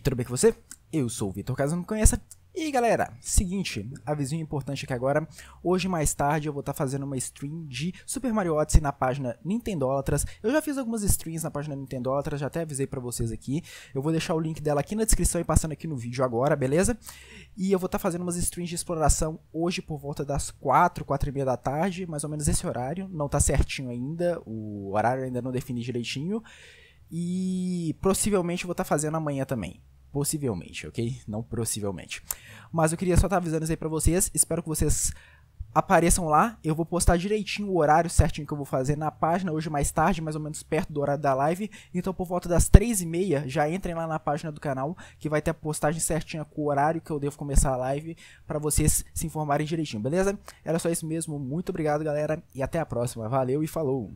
tudo bem com você? Eu sou o Vitor, caso não me conheça. E galera, seguinte, avisinho importante aqui agora. Hoje mais tarde eu vou estar tá fazendo uma stream de Super Mario Odyssey na página Nintendolatras. Eu já fiz algumas streams na página Nintendolatras, já até avisei para vocês aqui. Eu vou deixar o link dela aqui na descrição e passando aqui no vídeo agora, beleza? E eu vou estar tá fazendo umas streams de exploração hoje por volta das 4, 4 e meia da tarde, mais ou menos esse horário. Não tá certinho ainda, o horário ainda não defini direitinho. E possivelmente vou estar tá fazendo amanhã também. Possivelmente, ok? Não possivelmente. Mas eu queria só estar tá avisando isso aí pra vocês. Espero que vocês apareçam lá. Eu vou postar direitinho o horário certinho que eu vou fazer na página hoje mais tarde, mais ou menos perto do horário da live. Então, por volta das 3h30, já entrem lá na página do canal, que vai ter a postagem certinha com o horário que eu devo começar a live, para vocês se informarem direitinho, beleza? Era só isso mesmo. Muito obrigado, galera, e até a próxima. Valeu e falou!